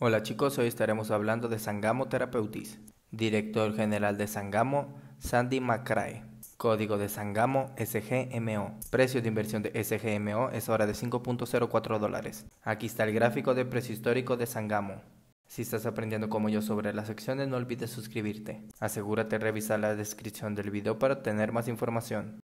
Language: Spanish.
Hola chicos, hoy estaremos hablando de Sangamo Therapeutics. Director General de Sangamo, Sandy McCrae. Código de Sangamo SGMO. Precio de inversión de SGMO es ahora de 5.04 dólares. Aquí está el gráfico de precio histórico de Sangamo. Si estás aprendiendo como yo sobre las secciones, no olvides suscribirte. Asegúrate de revisar la descripción del video para obtener más información.